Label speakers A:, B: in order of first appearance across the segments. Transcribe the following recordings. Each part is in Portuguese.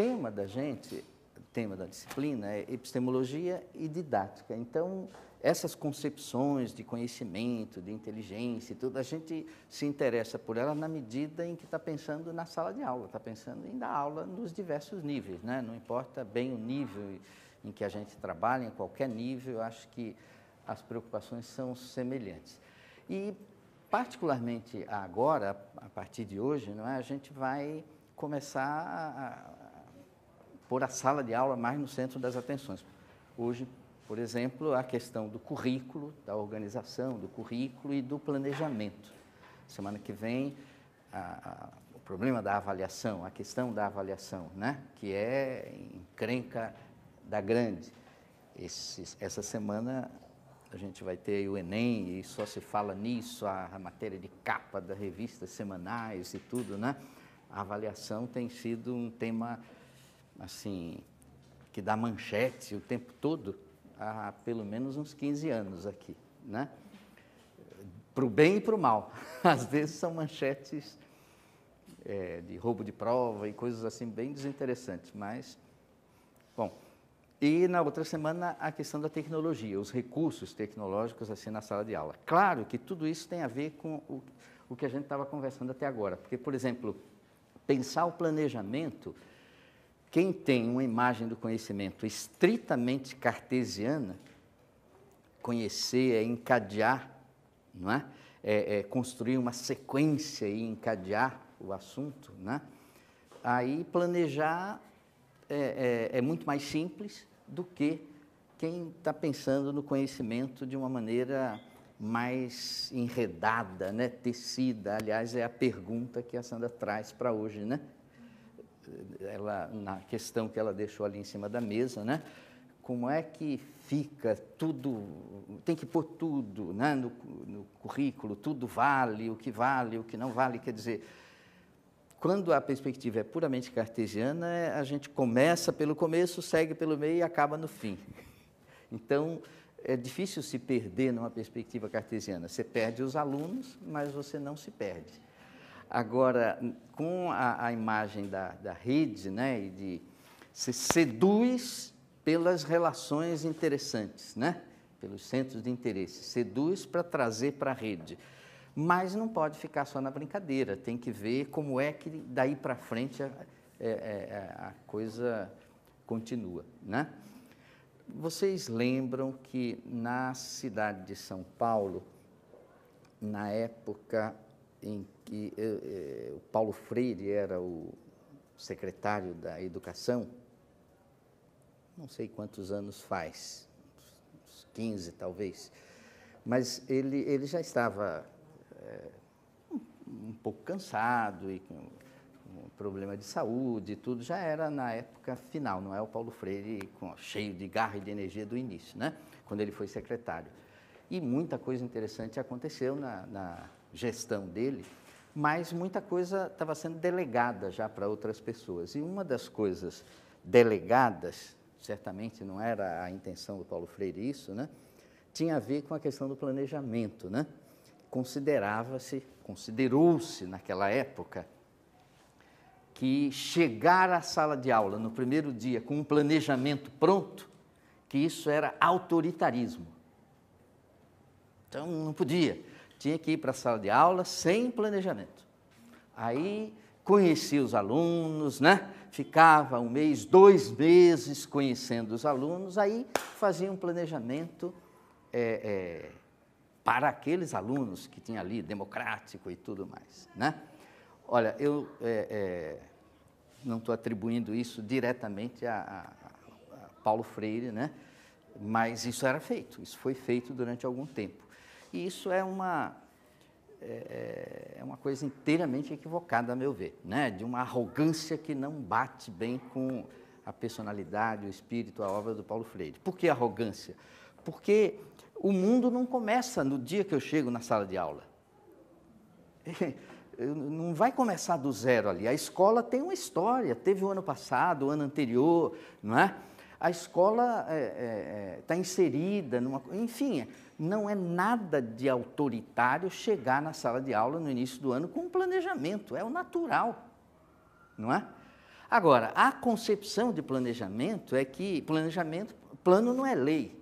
A: tema da gente, o tema da disciplina é epistemologia e didática. Então, essas concepções de conhecimento, de inteligência e tudo, a gente se interessa por ela na medida em que está pensando na sala de aula, está pensando em dar aula nos diversos níveis, né? não importa bem o nível em que a gente trabalha, em qualquer nível, eu acho que as preocupações são semelhantes. E, particularmente agora, a partir de hoje, não é? a gente vai começar pôr a sala de aula mais no centro das atenções. Hoje, por exemplo, a questão do currículo, da organização do currículo e do planejamento. Semana que vem, a, a, o problema da avaliação, a questão da avaliação, né? que é encrenca da grande. Esse, essa semana a gente vai ter o Enem e só se fala nisso, a, a matéria de capa das revistas semanais e tudo, né? A avaliação tem sido um tema assim, que dá manchete o tempo todo, há pelo menos uns 15 anos aqui, né? Para o bem e para o mal. Às vezes são manchetes é, de roubo de prova e coisas assim bem desinteressantes, mas, bom. E na outra semana, a questão da tecnologia, os recursos tecnológicos assim na sala de aula. Claro que tudo isso tem a ver com o, o que a gente estava conversando até agora, porque, por exemplo, pensar o planejamento quem tem uma imagem do conhecimento estritamente cartesiana, conhecer é encadear, não é? É, é construir uma sequência e encadear o assunto, né? Aí planejar é, é, é muito mais simples do que quem está pensando no conhecimento de uma maneira mais enredada, né? tecida. Aliás, é a pergunta que a Sandra traz para hoje, né? ela, na questão que ela deixou ali em cima da mesa, né? Como é que fica tudo, tem que pôr tudo né? no, no currículo, tudo vale, o que vale, o que não vale, quer dizer, quando a perspectiva é puramente cartesiana, é, a gente começa pelo começo, segue pelo meio e acaba no fim. Então, é difícil se perder numa perspectiva cartesiana. Você perde os alunos, mas você não se perde. Agora, com a, a imagem da, da rede, né, e de se seduz pelas relações interessantes, né? pelos centros de interesse, seduz para trazer para a rede. Mas não pode ficar só na brincadeira, tem que ver como é que daí para frente a, a, é, é, é, a, coisa continua. Né? Vocês lembram que na cidade de São Paulo, na época em que eh, eh, o Paulo Freire era o secretário da Educação, não sei quantos anos faz, uns 15 talvez, mas ele, ele já estava eh, um, um, pouco cansado e com um, problema de saúde e tudo, já era na época final, não é o Paulo Freire com, cheio de garra e de energia do início, né? quando ele foi secretário. E muita coisa interessante aconteceu na, na gestão dele, mas muita coisa estava sendo delegada já para outras pessoas. E uma das coisas delegadas, certamente não era a intenção do Paulo Freire isso, né? tinha a ver com a questão do planejamento. Né? Considerava-se, considerou-se naquela época, que chegar à sala de aula no primeiro dia com um planejamento pronto, que isso era autoritarismo. Então não podia tinha que ir para a sala de aula sem planejamento. Aí conhecia os alunos, né? Ficava um mês, dois meses conhecendo os alunos, aí fazia um planejamento é, é, para aqueles alunos que tinha ali, democrático e tudo mais, né? Olha, eu é, é não estou atribuindo isso diretamente a, a, a Paulo Freire, né? Mas isso era feito, isso foi feito durante algum tempo. E isso é uma, é, é, é uma coisa inteiramente equivocada, a meu ver, né? de uma arrogância que não bate bem com a personalidade, o espírito, a obra do Paulo Freire. Por que arrogância? Porque o mundo não começa no dia que eu chego na sala de aula. Não vai começar do zero ali. A escola tem uma história. Teve o ano passado, o ano anterior, não é? A escola está é, é, é tá inserida numa. Enfim, não é nada de autoritário chegar na sala de aula no início do ano com um planejamento, é o natural, não é? Agora, a concepção de planejamento é que planejamento, plano não é lei.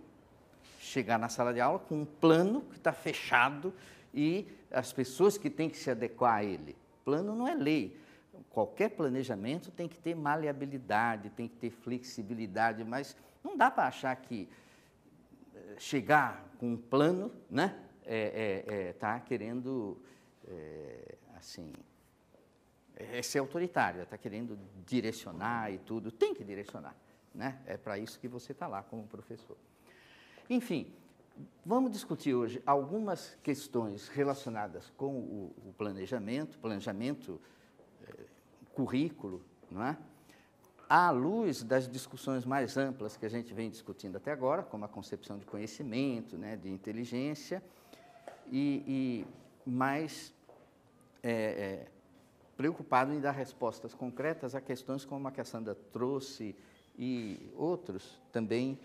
A: Chegar na sala de aula com um plano que está fechado e as pessoas que têm que se adequar a ele. Plano não é lei. Qualquer planejamento tem que ter maleabilidade, tem que ter flexibilidade, mas não dá para achar que chegar com um plano, né? É, é, é, tá querendo, é, assim, é, é ser autoritário, tá querendo direcionar e tudo. Tem que direcionar, né? É para isso que você está lá como professor. Enfim, vamos discutir hoje algumas questões relacionadas com o, o planejamento, planejamento, é, currículo, não é? à luz das discussões mais amplas que a gente vem discutindo até agora, como a concepção de conhecimento, né, de inteligência, e, e mais é, é, preocupado em dar respostas concretas a questões como a que a Sandra trouxe e outros também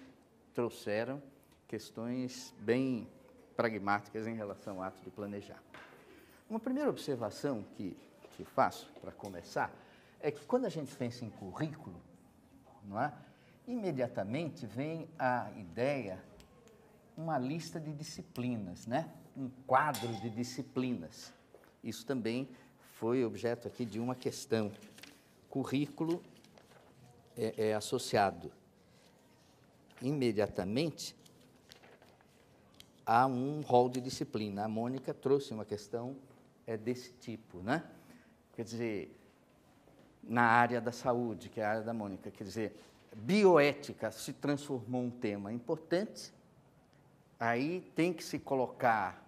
A: trouxeram questões bem pragmáticas em relação ao ato de planejar. Uma primeira observação que, que faço para começar é que quando a gente pensa em currículo, não é? imediatamente vem a ideia, uma lista de disciplinas, né? um quadro de disciplinas. Isso também foi objeto aqui de uma questão. Currículo é, é associado imediatamente a um rol de disciplina. A Mônica trouxe uma questão é desse tipo, né? Quer dizer, na área da saúde, que é a área da Mônica. Quer dizer, bioética se transformou um tema importante. Aí tem que se colocar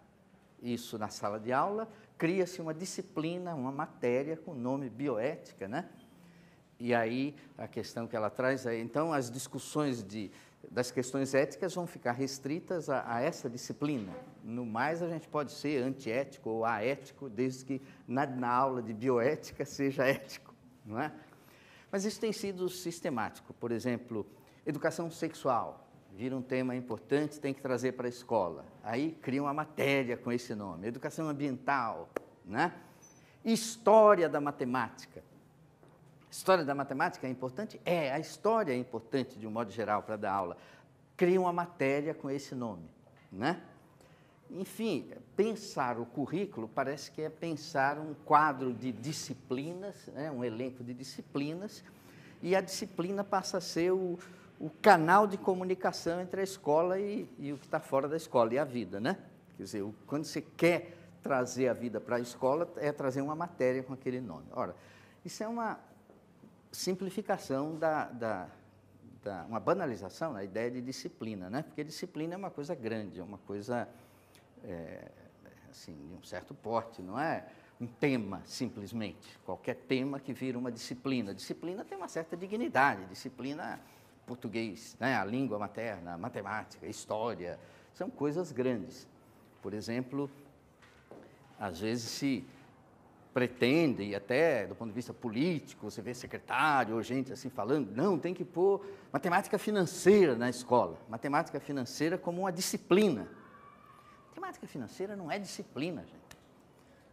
A: isso na sala de aula, cria-se uma disciplina, uma matéria com o nome bioética, né? E aí a questão que ela traz é, então as discussões de, das questões éticas vão ficar restritas a, a essa disciplina. No mais, a gente pode ser antiético ou aético, desde que na, na aula de bioética seja ético não é? Mas isso tem sido sistemático. Por exemplo, educação sexual vira um tema importante, tem que trazer para a escola. Aí cria uma matéria com esse nome. Educação ambiental, né? História da matemática. História da matemática é importante? É, a história é importante de um modo geral para dar aula. Cria uma matéria com esse nome, né? Enfim, pensar o currículo parece que é pensar um quadro de disciplinas, né, um elenco de disciplinas, e a disciplina passa a ser o, o canal de comunicação entre a escola e, e o que está fora da escola, e a vida, né? Quer dizer, quando você quer trazer a vida para a escola, é trazer uma matéria com aquele nome. Ora, isso é uma simplificação da, da, da uma banalização da né, ideia de disciplina, né? Porque disciplina é uma coisa grande, é uma coisa é, assim, de um certo porte, não é um tema simplesmente, qualquer tema que vira uma disciplina. Disciplina tem uma certa dignidade, disciplina português, né? a língua materna, a matemática, a história, são coisas grandes. Por exemplo, às vezes se pretende, e até do ponto de vista político, você vê secretário ou gente assim falando, não, tem que pôr matemática financeira na escola, matemática financeira como uma disciplina. Matemática financeira não é disciplina, gente.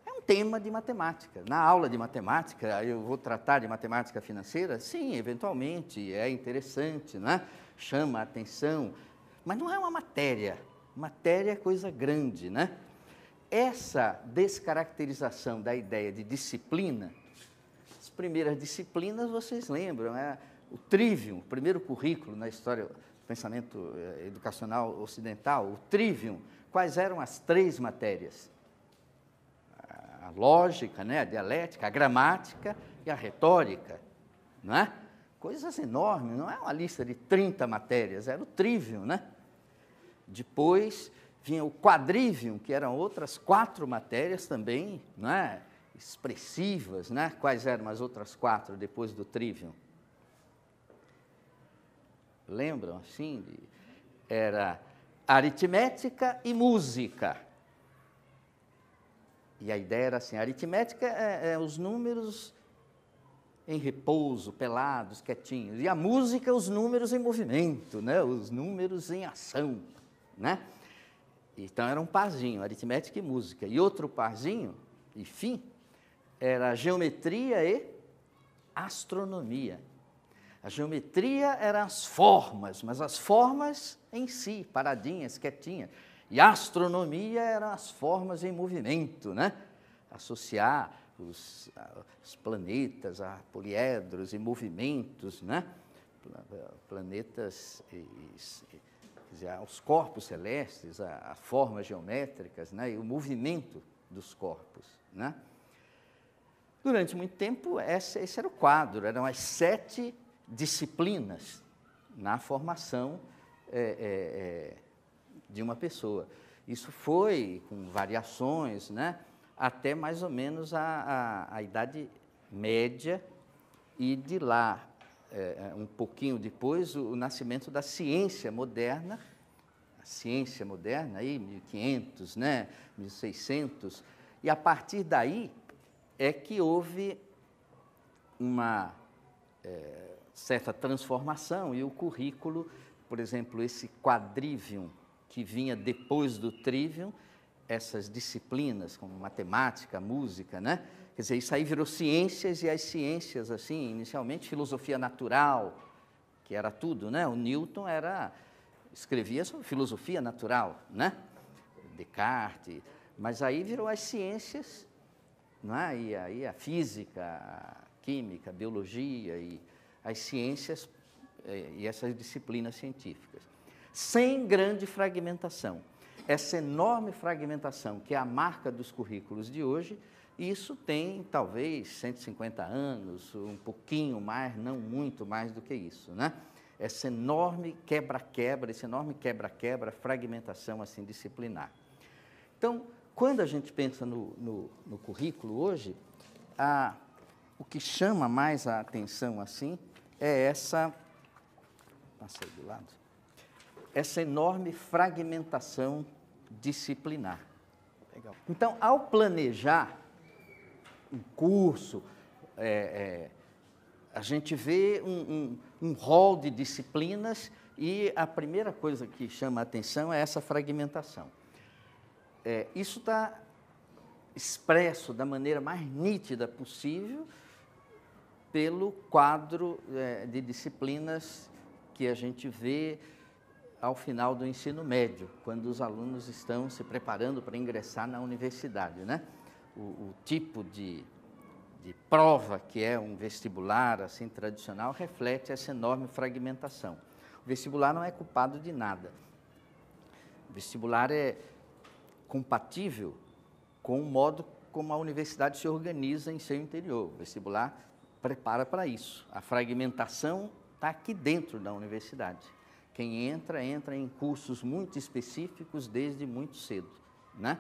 A: É um tema de matemática. Na aula de matemática, eu vou tratar de matemática financeira? Sim, eventualmente, é interessante, né? chama a atenção, mas não é uma matéria. Matéria é coisa grande, né? Essa descaracterização da ideia de disciplina, as primeiras disciplinas vocês lembram, é o trivium, o primeiro currículo na história pensamento eh, educacional ocidental, o trivium, quais eram as três matérias? A lógica, né, a dialética, a gramática e a retórica, não é? Coisas enormes, não é uma lista de 30 matérias, era o trivium, né? Depois vinha o quadrivium, que eram outras quatro matérias também, não é? Expressivas, né? Quais eram as outras quatro depois do trivium? lembram assim? Era aritmética e música. E a ideia era assim: aritmética é, é, os números em repouso, pelados, quietinhos. E a música, os números em movimento, né? os números em ação. Né? Então era um parzinho, aritmética e música. E outro parzinho, enfim, era geometria e astronomia. A geometria eram as formas, mas as formas em si, paradinhas, quietinhas. E a astronomia eram as formas em movimento, né? Associar os, os planetas a poliedros e movimentos, né? Eh, planetas e, dizer, aos corpos celestes, a, a, formas geométricas né, e o movimento dos corpos. Né? Durante muito tempo, esse, esse era o quadro, eram as sete disciplinas na formação é, é, é, de uma pessoa. Isso foi com variações, né? até mais ou menos a, a, a idade média e de lá é, é um pouquinho depois o, o, nascimento da ciência moderna, a ciência moderna aí 1500, né, 1600 e a partir daí é que houve uma é, certa transformação e o currículo, por exemplo, esse quadrivium que vinha depois do trivium, essas disciplinas como matemática, música, né? Quer dizer, isso aí virou ciências e as ciências, assim, inicialmente filosofia natural, que era tudo, né? O Newton era escrevia sobre filosofia natural, né? Descartes, mas aí virou as ciências, né? E aí a física, a química, a biologia e as ciências eh, e essas disciplinas científicas, sem grande fragmentação. Essa enorme fragmentação, que é a marca dos currículos de hoje, isso tem talvez 150 anos, um pouquinho mais, não muito mais do que isso, né? Essa enorme quebra-quebra, esse enorme quebra-quebra, fragmentação assim disciplinar. Então, quando a gente pensa no, no, no currículo hoje, a, o que chama mais a atenção assim é essa. Passei do lado. Essa enorme fragmentação disciplinar. Legal. Então, ao planejar um curso, é, é, a gente vê um, um, um rol de disciplinas e a primeira coisa que chama a atenção é essa fragmentação. É, isso está expresso da maneira mais nítida possível pelo quadro é, de disciplinas que a gente vê ao final do ensino médio, quando os alunos estão se preparando para ingressar na universidade. Né? O, o tipo de, de prova que é um vestibular assim tradicional reflete essa enorme fragmentação. O vestibular não é culpado de nada. O vestibular é compatível com o modo como a universidade se organiza em seu interior. O vestibular prepara para isso. A fragmentação está aqui dentro da universidade. Quem entra, entra em cursos muito específicos desde muito cedo, né?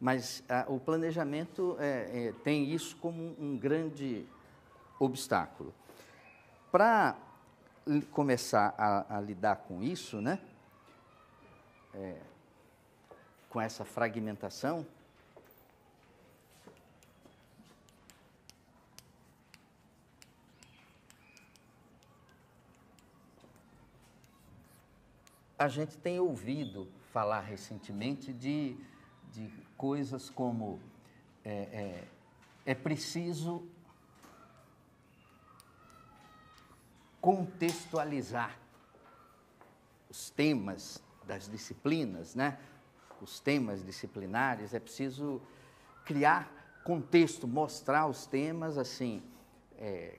A: Mas a, ah, o planejamento é, é, tem isso como um grande obstáculo. Para começar a, a, lidar com isso, né? É, com essa fragmentação, a gente tem ouvido falar recentemente de, de coisas como é, é, é preciso contextualizar os temas das disciplinas, né? os temas disciplinares, é preciso criar contexto, mostrar os temas assim, é,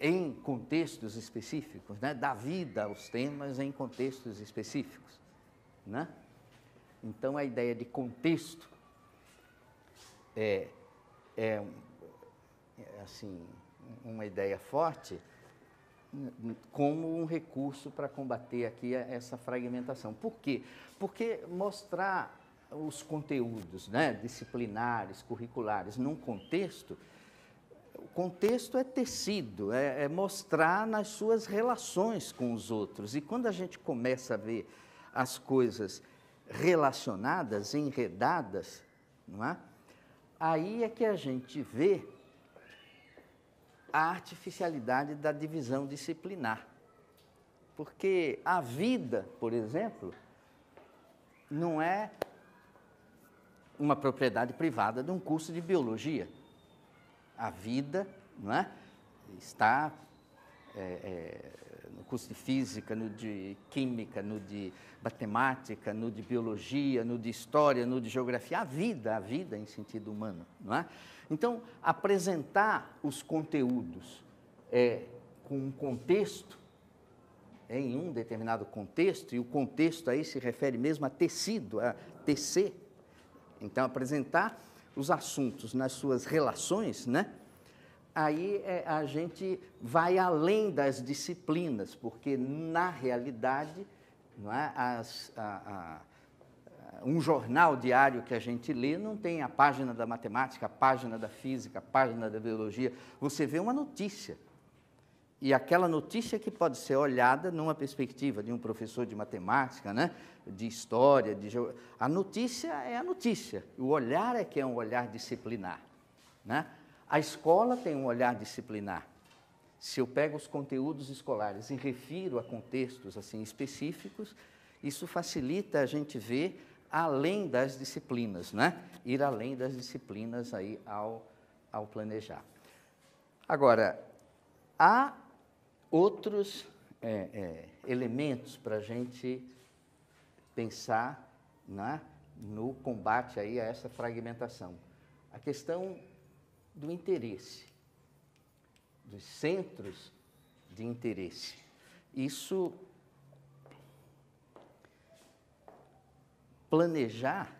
A: em contextos específicos, né? dá vida aos temas em contextos específicos. Né? Então, a ideia de contexto é, é, é assim, uma ideia forte hum, hum, como um recurso para combater aqui essa fragmentação. Por quê? Porque mostrar os conteúdos né, disciplinares, curriculares, num contexto contexto é tecido, é, é mostrar nas suas relações com os outros. E quando a gente começa a ver as coisas relacionadas, enredadas, não é? Aí é que a gente vê a artificialidade da divisão disciplinar. Porque a vida, por exemplo, não é uma propriedade privada de um curso de biologia a vida, não é? Está é, é, no curso de física, no de química, no de matemática, no de biologia, no de história, no de geografia, a vida, a vida em sentido humano, não é? Então, apresentar os conteúdos é, com um contexto, em um determinado contexto, e o contexto aí se refere mesmo a tecido, a tecer. Então, apresentar os assuntos nas suas relações, né? aí é, a gente vai além das disciplinas, porque na realidade, é, as, a, a, um jornal diário que a gente lê não tem a página da matemática, a página da física, a página da biologia. Você vê uma notícia e aquela notícia que pode ser olhada numa perspectiva de um professor de matemática, né? de história, de geog... a notícia é a notícia, o olhar é que é um olhar disciplinar. Né? A escola tem um olhar disciplinar. Se eu pego os conteúdos escolares e refiro a contextos assim específicos, isso facilita a gente ver além das disciplinas, né? ir além das disciplinas aí ao, ao planejar. Agora, há outros é, é elementos para a gente pensar né, no combate aí a essa fragmentação. A questão do interesse, dos centros de interesse. Isso planejar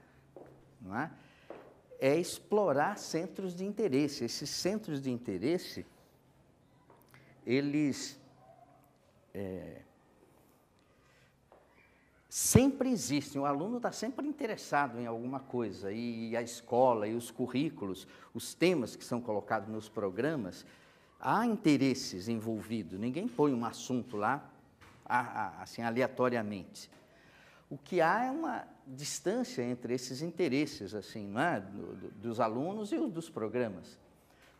A: é? é? explorar centros de interesse. Esses centros de interesse, eles é, sempre existe, o aluno está sempre interessado em alguma coisa, e a escola, e os currículos, os temas que são colocados nos programas, há interesses envolvidos, ninguém põe um assunto lá assim aleatoriamente. O que há é uma distância entre esses interesses assim, é? dos alunos e os dos programas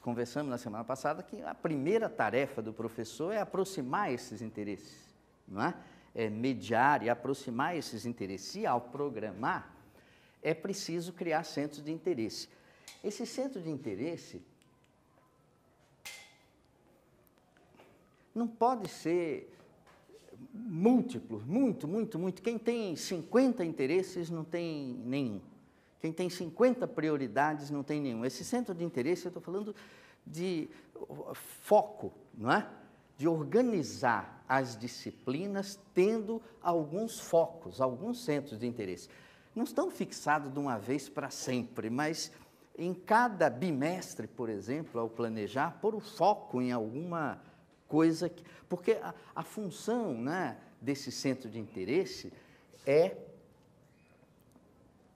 A: conversamos na semana passada que a primeira tarefa do professor é aproximar esses interesses, não é? é mediar e aproximar esses interesses. E ao programar, é preciso criar centros de interesse. Esse centro de interesse não pode ser múltiplo, muito, muito, muito. Quem tem 50 interesses não tem nenhum. Quem tem 50 prioridades não tem nenhum. Esse centro de interesse, eu estou falando de foco, não é? De organizar as disciplinas tendo alguns focos, alguns centros de interesse. Não estão fixados de uma vez para sempre, mas em cada bimestre, por exemplo, ao planejar, pôr o foco em alguma coisa. Que, porque a, a função né, desse centro de interesse é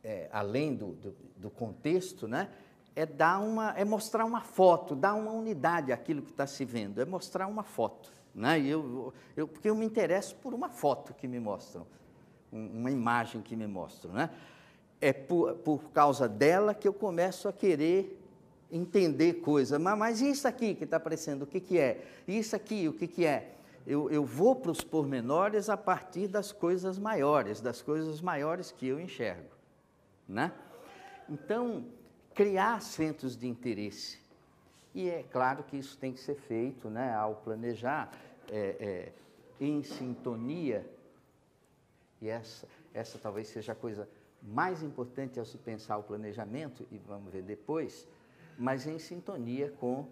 A: é, além do, do, do, contexto, né? É, dar uma, é mostrar uma foto, dar uma unidade àquilo que está se vendo, é mostrar uma foto. Né? E eu, eu, porque eu me interesso por uma foto que me mostram, uma imagem que me mostram. Né? É por, por causa dela que eu começo a querer entender coisas. Mas, mas isso aqui que está aparecendo, o que, que é? Isso aqui, o que, que é? Eu, eu vou para os pormenores a partir das coisas maiores, das coisas maiores que eu enxergo né? Então, criar centros de interesse. E é claro que isso tem que ser feito, né, ao planejar é, é, em sintonia. E essa, essa talvez seja a coisa mais importante ao se pensar o planejamento, e vamos ver depois, mas em sintonia com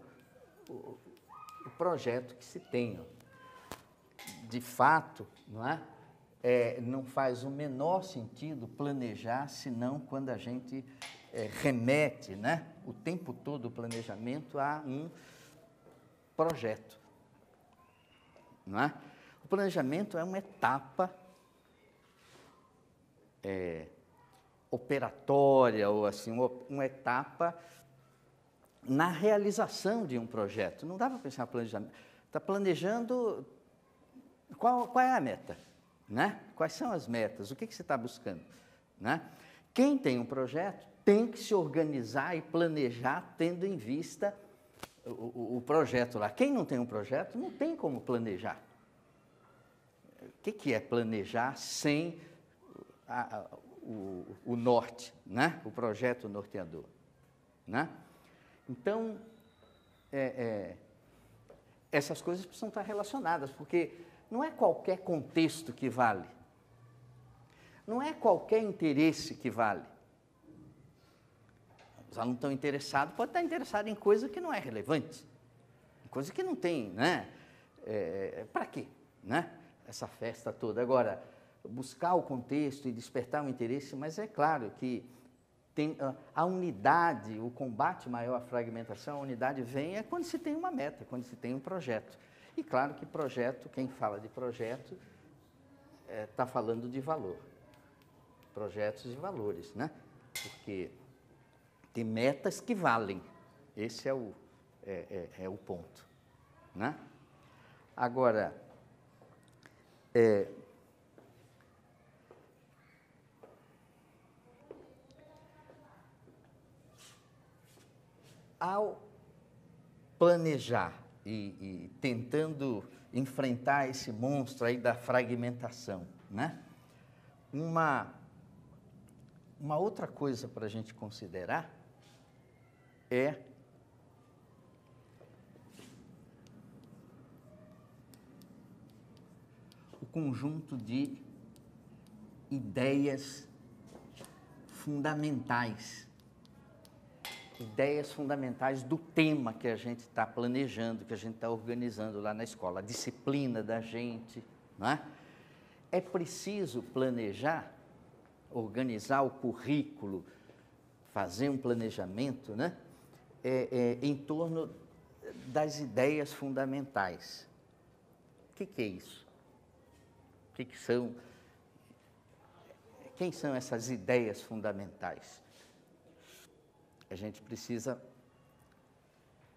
A: o, o projeto que se tenha. De fato, não é? é, não faz o menor sentido planejar senão quando a gente é, remete né, o tempo todo o planejamento a um projeto. Não é? O planejamento é uma etapa é, operatória ou assim uma etapa na realização de um projeto. Não dá para pensar planejamento. Está planejando qual, qual é a meta? Né? Quais são as metas? O que, que você está buscando? Né? Quem tem um projeto tem que se organizar e planejar tendo em vista o, o, projeto lá. Quem não tem um projeto não tem como planejar. O que, que é planejar sem a, a, o, o, norte, né? o projeto norteador? Né? Então, é, é, essas coisas precisam estar relacionadas, porque não é qualquer contexto que vale. Não é qualquer interesse que vale. Os alunos estão interessados, pode estar interessado em coisa que não é relevante, coisa que não tem, né? É, é Para quê, né? Essa festa toda. Agora, buscar o contexto e despertar o interesse, mas é claro que tem ah, a unidade, o combate maior à fragmentação, a unidade vem é quando se tem uma meta, quando se tem um projeto. E claro que projeto, quem fala de projeto, está é, tá falando de valor. Projetos e valores, né? Porque tem metas que valem. Esse é o, é, é, é o ponto. Né? Agora, é, ao planejar e, e tentando enfrentar esse monstro aí da fragmentação, né? Uma, uma outra coisa para a gente considerar é o conjunto de ideias fundamentais ideias fundamentais do tema que a gente está planejando, que a gente está organizando lá na escola, a disciplina da gente. Não é? é preciso planejar, organizar o currículo, fazer um planejamento né? É, é, em torno das ideias fundamentais. O que, que é isso? O que, que são? Quem são essas ideias fundamentais? a gente precisa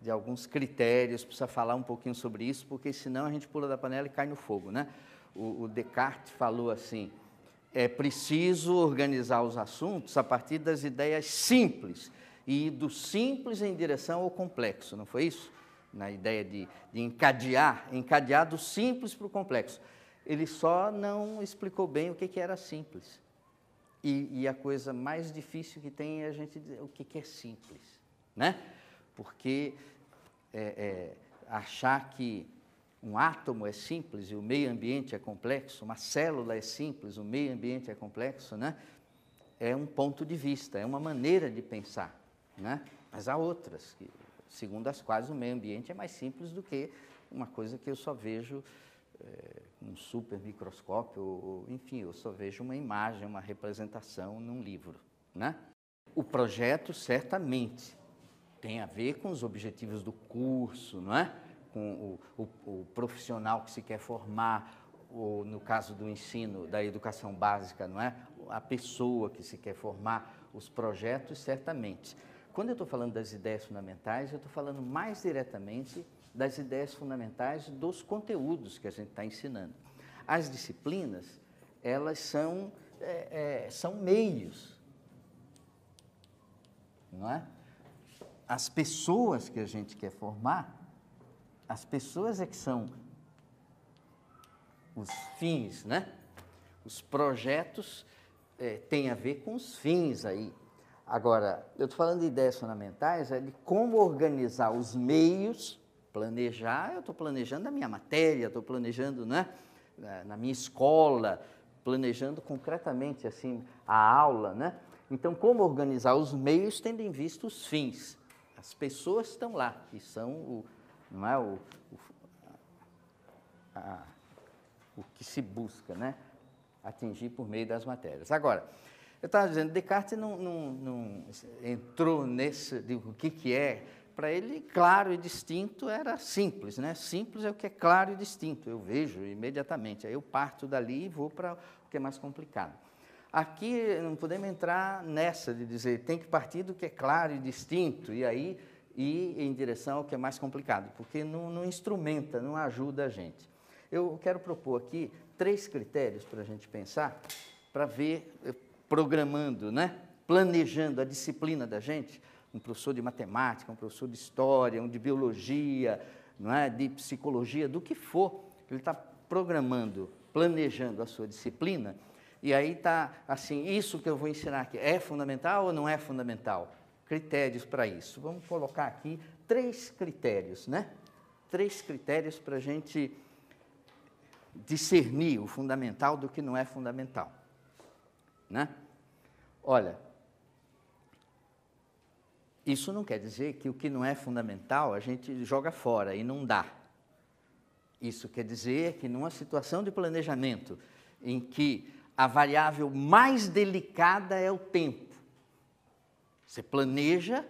A: de alguns critérios, precisa falar um pouquinho sobre isso, porque senão a gente pula da panela e cai no fogo, né? O, o Descartes falou assim: é preciso organizar os assuntos a partir das ideias simples e do simples em direção ao complexo, não foi isso? Na ideia de, de encadear, encadear do simples para o complexo. Ele só não explicou bem o que, que era simples. E, e, a coisa mais difícil que tem é a gente dizer o que, que é simples, né? Porque é, é, achar que um átomo é simples e o meio ambiente é complexo, uma célula é simples, o meio ambiente é complexo, né? É um ponto de vista, é uma maneira de pensar, né? Mas há outras que, segundo as quais o meio ambiente é mais simples do que uma coisa que eu só vejo é, um super microscópio, enfim, eu só vejo uma imagem, uma representação num livro. Né? O projeto certamente tem a ver com os objetivos do curso, não é? com o, o, o profissional que se quer formar, ou no caso do ensino, da educação básica, não é? a pessoa que se quer formar, os projetos certamente. Quando eu estou falando das ideias fundamentais, eu estou falando mais diretamente das ideias fundamentais dos conteúdos que a gente está ensinando. As disciplinas, elas são, é, é, são meios, não é? As pessoas que a gente quer formar, as pessoas é que são os fins, né? Os projetos é, têm a ver com os fins aí. Agora, eu estou falando de ideias fundamentais, é de como organizar os meios Planejar, eu estou planejando a minha matéria, estou planejando né, na minha escola, planejando concretamente assim a aula. Né? Então, como organizar os meios tendo em vista os fins? As pessoas estão lá, que são o, não é, o, o, a, o que se busca né? atingir por meio das matérias. Agora, eu estava dizendo, Descartes não, não, não entrou nesse, digo, o que, que é para ele, claro e distinto era simples, né? Simples é o que é claro e distinto, eu vejo imediatamente. Aí eu parto dali e vou para o que é mais complicado. Aqui não podemos entrar nessa de dizer tem que partir do que é claro e distinto e aí ir em direção ao que é mais complicado, porque não, não instrumenta, não ajuda a gente. Eu quero propor aqui três critérios para a gente pensar, para ver eh, programando, né? Planejando a disciplina da gente um professor de matemática, um professor de história, um de biologia, não é? de psicologia, do que for. Ele está programando, planejando a sua disciplina. E aí está assim, isso que eu vou ensinar aqui é fundamental ou não é fundamental? Critérios para isso. Vamos colocar aqui três critérios, né? Três critérios para a gente discernir o fundamental do que não é fundamental, né? Olha, isso não quer dizer que o que não é fundamental a gente joga fora e não dá. Isso quer dizer que numa situação de planejamento em que a variável mais delicada é o tempo, você planeja,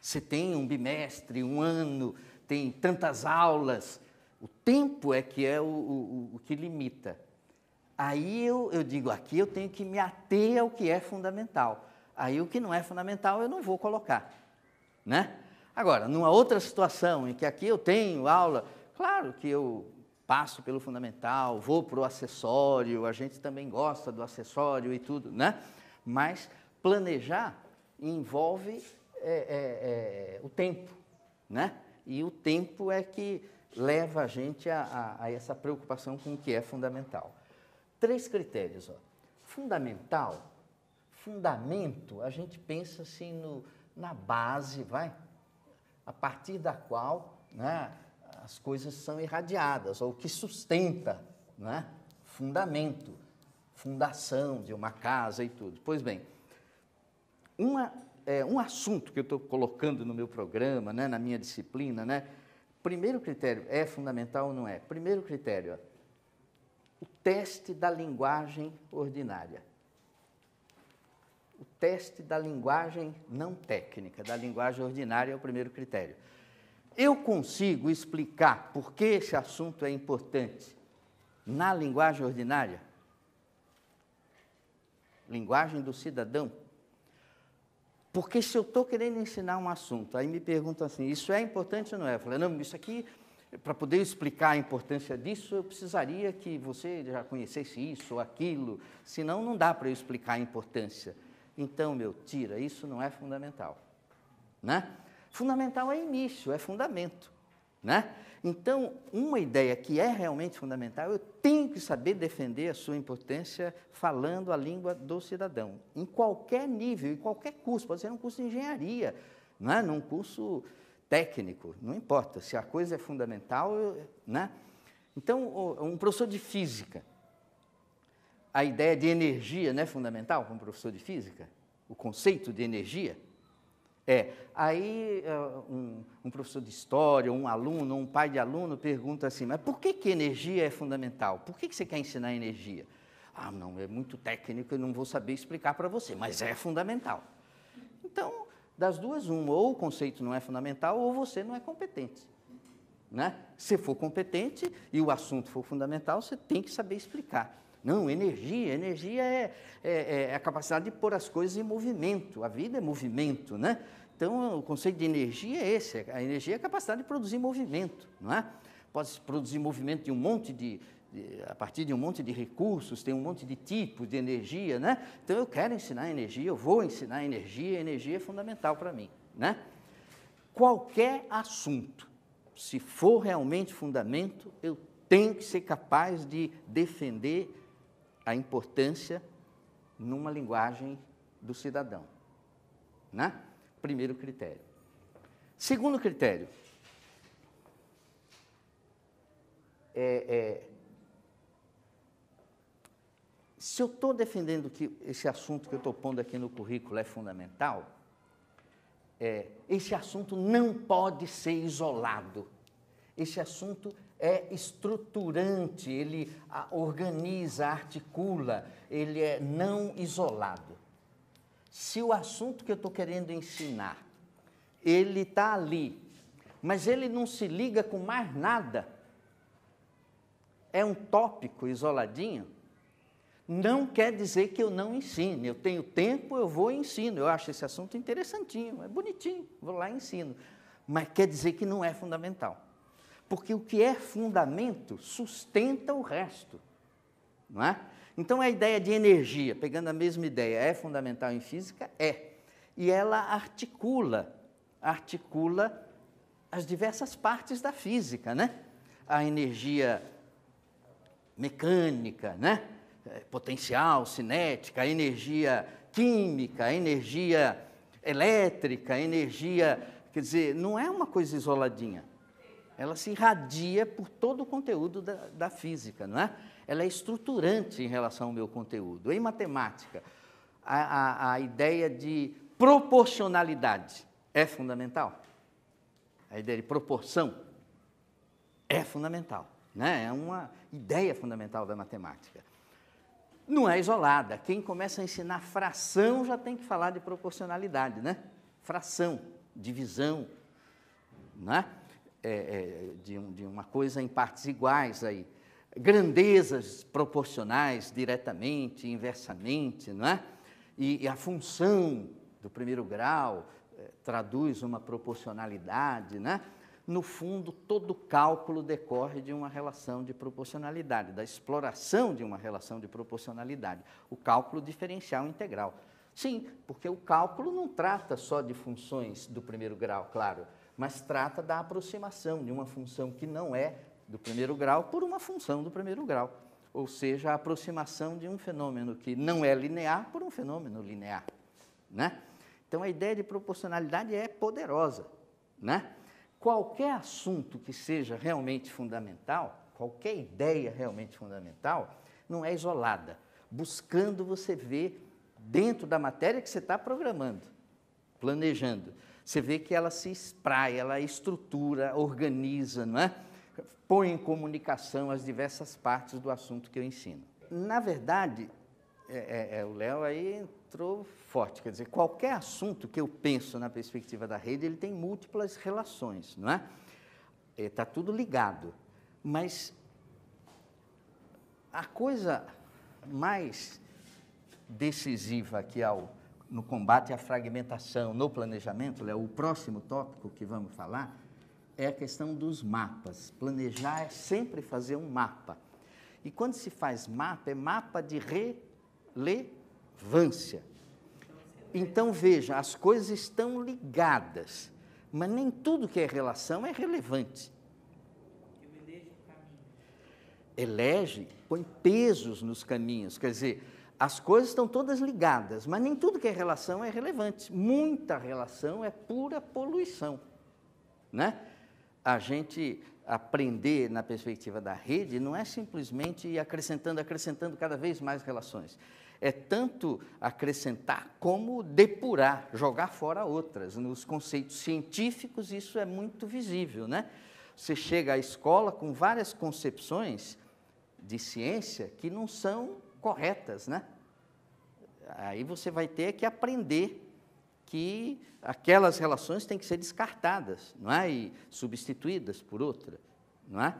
A: você tem um bimestre, um ano, tem tantas aulas, o tempo é que é o, o, o que limita. Aí eu, eu digo, aqui eu tenho que me ater ao que é fundamental. Aí o que não é fundamental eu não vou colocar né? Agora, numa outra situação em que aqui eu tenho aula, claro que eu passo pelo fundamental, vou para o acessório, a gente também gosta do acessório e tudo, né? Mas planejar envolve é, é, é, o tempo, né? E o tempo é que leva a gente a, a, a essa preocupação com o que é fundamental. Três critérios, ó. Fundamental, fundamento, a gente pensa assim no na base, vai, a partir da qual né, as coisas são irradiadas, ou que sustenta, né, fundamento, fundação de uma casa e tudo. Pois bem, uma, é, um assunto que eu estou colocando no meu programa, né, na minha disciplina, né, primeiro critério, é fundamental ou não é? Primeiro critério, ó, o teste da linguagem ordinária o teste da linguagem não técnica, da linguagem ordinária é o primeiro critério. Eu consigo explicar por que esse assunto é importante na linguagem ordinária? Linguagem do cidadão. Porque se eu estou querendo ensinar um assunto, aí me perguntam assim, isso é importante ou não é? Eu falo, não, isso aqui para poder explicar a importância disso, eu precisaria que você já conhecesse isso ou aquilo, senão não dá para eu explicar a importância. Então, meu, tira, isso não é fundamental. Né? Fundamental é início, é fundamento. Né? Então, uma ideia que é realmente fundamental, eu tenho que saber defender a sua importância falando a língua do cidadão, em qualquer nível, em qualquer curso, pode ser num curso de engenharia, né? num curso técnico, não importa, se a coisa é fundamental, eu, né? Então, um professor de física, a ideia de energia não é fundamental um professor de física? O conceito de energia? É. Aí eh, um, um, professor de história, um aluno, um pai de aluno pergunta assim, mas por que, que energia é fundamental? Por que, que você quer ensinar energia? Ah, não, é muito técnico, eu não vou saber explicar para você, mas é fundamental. Então, das duas, uma, ou o conceito não é fundamental ou você não é competente. Né? Se for competente e o assunto for fundamental, você tem que saber explicar. Não, energia, energia é, é, é, é, a capacidade de pôr as coisas em movimento. A vida é movimento, né? Então, o conceito de energia é esse. A energia é a capacidade de produzir movimento, não é? Pode produzir movimento de um monte de, de a partir de um monte de recursos, tem um monte de tipos de energia, né? Então, eu quero ensinar energia, eu vou ensinar energia. Energia é fundamental para mim, né? Qualquer assunto, se for realmente fundamento, eu tenho que ser capaz de defender a importância numa linguagem do cidadão. Né? Primeiro critério. Segundo critério, é, é, se eu estou defendendo que esse assunto que eu estou pondo aqui no currículo é fundamental, é, esse assunto não pode ser isolado. Esse assunto é estruturante, ele organiza, articula, ele é não isolado. Se o assunto que eu estou querendo ensinar, ele está ali, mas ele não se liga com mais nada, é um tópico isoladinho, não quer dizer que eu não ensine. Eu tenho tempo, eu vou e ensino. Eu acho esse assunto interessantinho, é bonitinho, vou lá e ensino. Mas quer dizer que não é fundamental porque o que é fundamento sustenta o resto, não é? Então a ideia de energia, pegando a mesma ideia, é fundamental em física, é, e ela articula, articula as diversas partes da física, né? A energia mecânica, né? Eh, potencial, cinética, energia química, energia elétrica, energia, quer dizer, não é uma coisa isoladinha ela se irradia por todo o conteúdo da, da física, não é? Ela é estruturante em relação ao meu conteúdo. Em matemática, a, a, a ideia de proporcionalidade é fundamental. A ideia de proporção é fundamental, né? É uma ideia fundamental da matemática não é isolada. Quem começa a ensinar fração já tem que falar de proporcionalidade, né? Fração, divisão, não é? É, é, de, um, de uma coisa em partes iguais aí. Grandezas proporcionais, diretamente, inversamente, não é? E, e a função do primeiro grau é, traduz uma proporcionalidade, né? No fundo, todo cálculo decorre de uma relação de proporcionalidade, da exploração de uma relação de proporcionalidade, o cálculo diferencial integral. Sim, porque o cálculo não trata só de funções do primeiro grau, claro, mas trata da aproximação de uma função que não é do primeiro grau por uma função do primeiro grau, ou seja, a aproximação de um fenômeno que não é linear por um fenômeno linear, né? Então a ideia de proporcionalidade é poderosa, né? Qualquer assunto que seja realmente fundamental, qualquer ideia realmente fundamental, não é isolada. Buscando você vê dentro da matéria que você está programando, planejando você vê que ela se espraia, ela estrutura, organiza, não é? Põe em comunicação as diversas partes do assunto que eu ensino. Na verdade, é, é, é o Léo aí entrou forte, quer dizer, qualquer assunto que eu penso na perspectiva da rede, ele tem múltiplas relações, não é? Está é, tudo ligado, mas a coisa mais decisiva que ao no combate à fragmentação, no planejamento, Léo, o próximo tópico que vamos falar é a questão dos mapas. Planejar é sempre fazer um mapa. E quando se faz mapa, é mapa de relevância. Então veja, as coisas estão ligadas, mas nem tudo que é relação é relevante. Elege, põe pesos nos caminhos, quer dizer, as coisas estão todas ligadas, mas nem tudo que é relação é relevante. Muita relação é pura poluição. Né? A gente aprender na perspectiva da rede não é simplesmente acrescentando, acrescentando cada vez mais relações. É tanto acrescentar como depurar, jogar fora outras. Nos conceitos científicos, isso é muito visível. Né? Você chega à escola com várias concepções de ciência que não são corretas, né? Aí você vai ter que aprender que aquelas relações têm que ser descartadas, não é? E substituídas por outra, não é?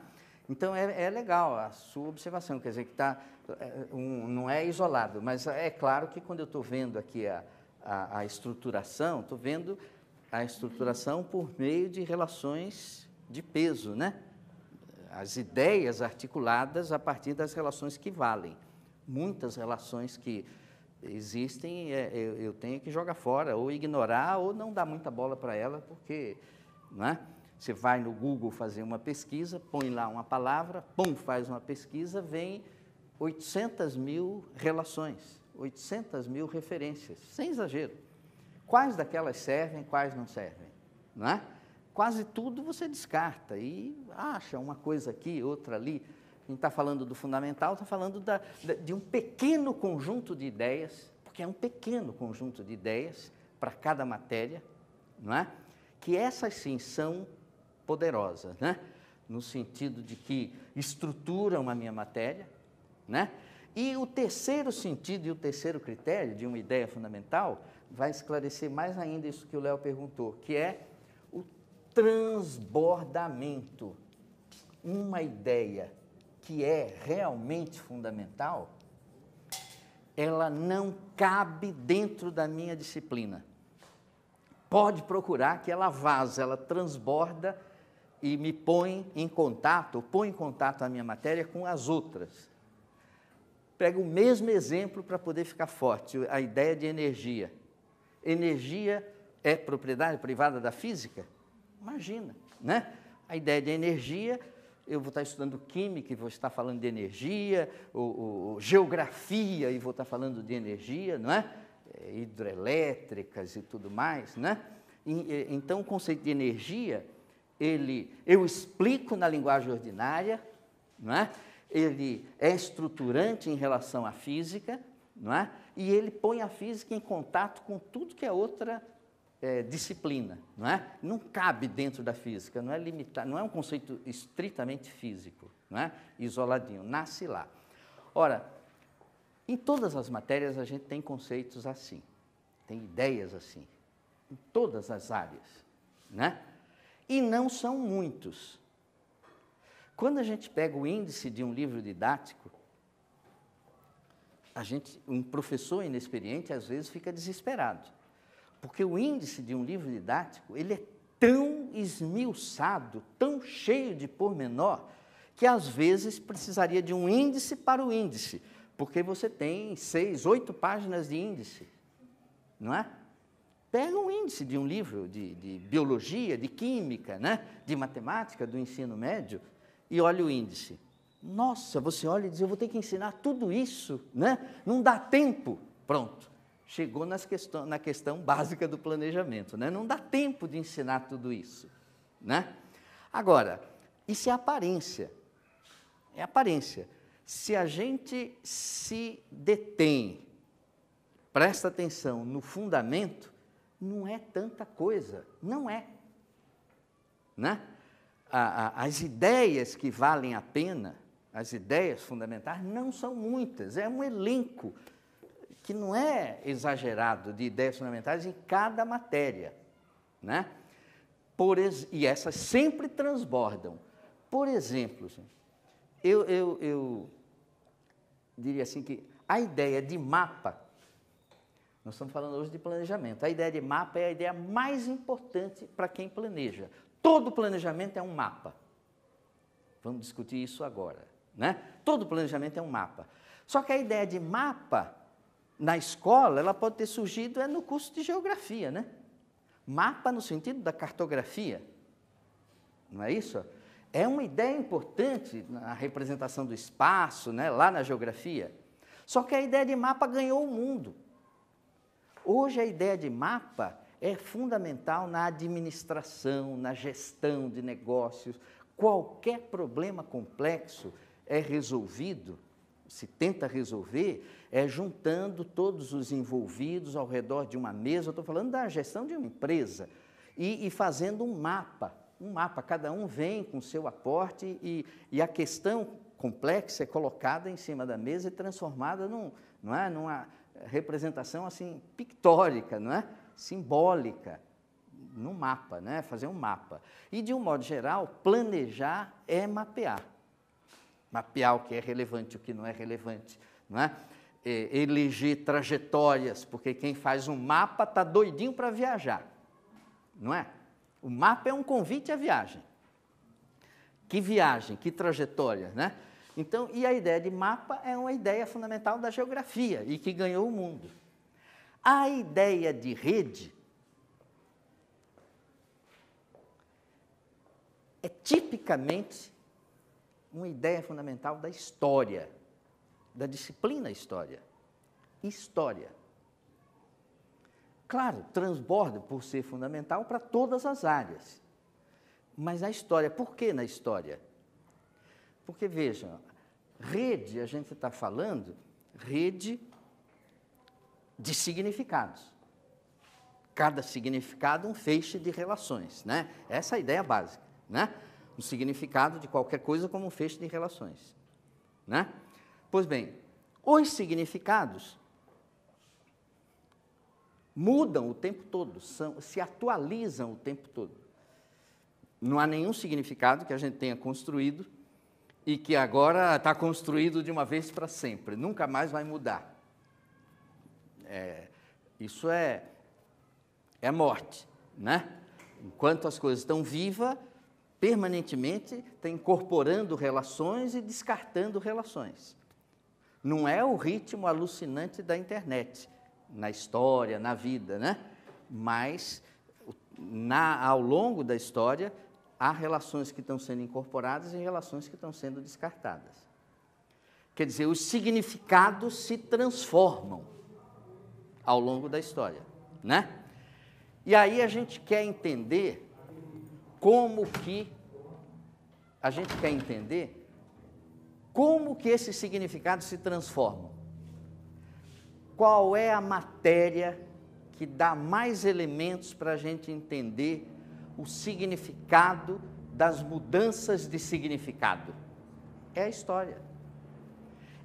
A: Então é, é legal a sua observação, quer dizer que tá, é, um, não é isolado, mas é claro que quando eu estou vendo aqui a, a, a estruturação, estou vendo a estruturação por meio de relações de peso, né? As ideias articuladas a partir das relações que valem muitas relações que existem, é, eu, é, eu, tenho que jogar fora, ou ignorar, ou não dar muita bola para ela, porque né, você vai no Google fazer uma pesquisa, põe lá uma palavra, pum, faz uma pesquisa, vem 800 mil relações, 800 mil referências, sem exagero. Quais daquelas servem, quais não servem, não é? Quase tudo você descarta e acha uma coisa aqui, outra ali a está falando do fundamental, está falando da, de um pequeno conjunto de ideias, porque é um pequeno conjunto de ideias para cada matéria, não é? que essas sim são poderosas, né? no sentido de que estruturam a minha matéria. Né? E o terceiro sentido e o terceiro critério de uma ideia fundamental vai esclarecer mais ainda isso que o Léo perguntou, que é o transbordamento. Uma ideia que é realmente fundamental, ela não cabe dentro da minha disciplina. Pode procurar que ela vaza, ela transborda e me põe em contato, põe em contato a minha matéria com as outras. Pega o mesmo exemplo para poder ficar forte, a ideia de energia. Energia é propriedade privada da física? Imagina, né? A ideia de energia eu vou estar estudando química e vou estar falando de energia, ou, ou, geografia e vou estar falando de energia, não é? é hidrelétricas e tudo mais, né? então, o conceito de energia, ele, eu explico na linguagem ordinária, não é? Ele é estruturante em relação à física, não é? E ele põe a física em contato com tudo que é outra é, disciplina, não é? Não cabe dentro da física, não é limitado, não é um conceito estritamente físico, não é? Isoladinho, nasce lá. Ora, em todas as matérias a gente tem conceitos assim, tem ideias assim, em todas as áreas, né? E não são muitos. Quando a gente pega o índice de um livro didático, a gente, um professor inexperiente às vezes fica desesperado. Porque o índice de um livro didático, ele é tão esmiuçado, tão cheio de pormenor, que às vezes precisaria de um índice para o índice, porque você tem seis, oito páginas de índice, não é? Pega um índice de um livro de, de biologia, de química, né? de matemática, do ensino médio, e olha o índice. Nossa, você olha e diz, eu vou ter que ensinar tudo isso, né? não dá tempo. Pronto, chegou questão, na questão básica do planejamento. Né? Não dá tempo de ensinar tudo isso. Né? Agora, isso é aparência. É aparência. Se a gente se detém, presta atenção no fundamento, não é tanta coisa. Não é. Né? as ideias que valem a pena, as ideias fundamentais, não são muitas. É um elenco que não é exagerado de ideias fundamentais em cada matéria, né? Por ex... E essas sempre transbordam. Por exemplo, eu, eu, eu diria assim que a ideia de mapa, nós estamos falando hoje de planejamento, a ideia de mapa é a ideia mais importante para quem planeja. Todo planejamento é um mapa. Vamos discutir isso agora, né? Todo planejamento é um mapa. Só que a ideia de mapa na escola, ela pode ter surgido é no curso de geografia, né? Mapa no sentido da cartografia. Não é isso? É uma ideia importante na representação do espaço, né? lá na geografia. Só que a ideia de mapa ganhou o mundo. Hoje a ideia de mapa é fundamental na administração, na gestão de negócios. Qualquer problema complexo é resolvido se tenta resolver é juntando todos os envolvidos ao redor de uma mesa, estou falando da gestão de uma empresa, e, e, fazendo um mapa, um mapa, cada um vem com seu aporte e, e a questão complexa é colocada em cima da mesa e transformada num, não é, numa representação assim pictórica, não é? simbólica, no mapa, né? fazer um mapa. E, de um modo geral, planejar é mapear mapear o que é relevante, o que não é relevante, não é? é eleger trajetórias, porque quem faz um mapa está doidinho para viajar, não é? O mapa é um convite à viagem. Que viagem, que trajetória, né? Então, e a ideia de mapa é uma ideia fundamental da geografia e que ganhou o mundo. A ideia de rede é tipicamente uma ideia fundamental da história, da disciplina história. História. Claro, transborda por ser fundamental para todas as áreas. Mas na história, por que na história? Porque vejam, rede, a gente está falando, rede de significados. Cada significado um feixe de relações, né? Essa é a ideia básica, né? o significado de qualquer coisa como um feixe de relações. Né? Pois bem, os significados mudam o tempo todo, são, se atualizam o tempo todo. Não há nenhum significado que a gente tenha construído e que agora está construído de uma vez para sempre, nunca mais vai mudar. É, isso é, é morte, né? Enquanto as coisas estão vivas, permanentemente está incorporando relações e descartando relações. Não é o ritmo alucinante da internet, na história, na vida, né? Mas na, ao longo da história, há relações que estão sendo incorporadas e relações que estão sendo descartadas. Quer dizer, os significados se transformam ao longo da história, né? E aí a gente quer entender como que a gente quer entender como que esses significados se transforma Qual é a matéria que dá mais elementos para a gente entender o significado das mudanças de significado? É a história.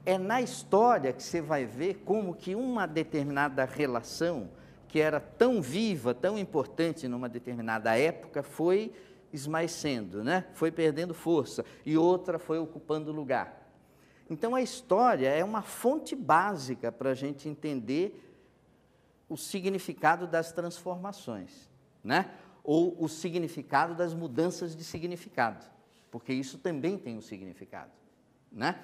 A: É na história que você vai ver como que uma determinada relação que era tão viva, tão importante numa determinada época, foi esmaecendo, né? foi perdendo força, e outra foi ocupando lugar. Então, a história é uma fonte básica para a gente entender o significado das transformações, né? ou o significado das mudanças de significado, porque isso também tem um significado. Né?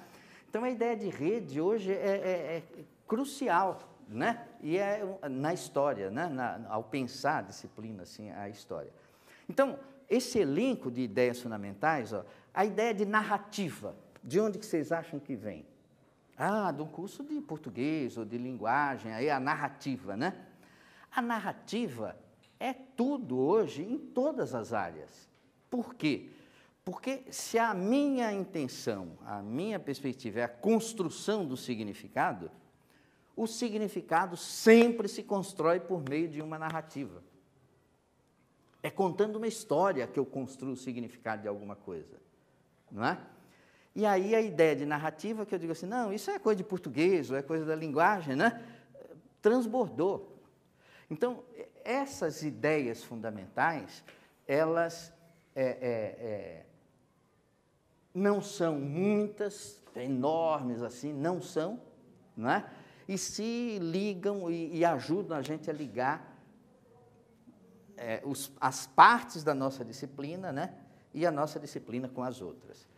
A: Então, a ideia de rede hoje é, é, é crucial né? E é na história, né? Na, ao pensar a disciplina, assim, a história. Então, esse elenco de ideias fundamentais, ó, a ideia de narrativa, de onde que vocês acham que vem? Ah, de um curso de português ou de linguagem, aí a narrativa, né? A narrativa é tudo hoje em todas as áreas. Por quê? Porque se a minha intenção, a minha perspectiva é a construção do significado, o significado sempre se constrói por meio de uma narrativa. É contando uma história que eu construo o significado de alguma coisa, não é? E aí a ideia de narrativa que eu digo assim, não, isso é coisa de português, ou é coisa da linguagem, né? Transbordou. Então, essas ideias fundamentais, elas é, é, é, não são muitas, enormes assim, não são, não é? e se ligam e, e ajudam a gente a ligar é, os, as partes da nossa disciplina, né? E a nossa disciplina com as outras.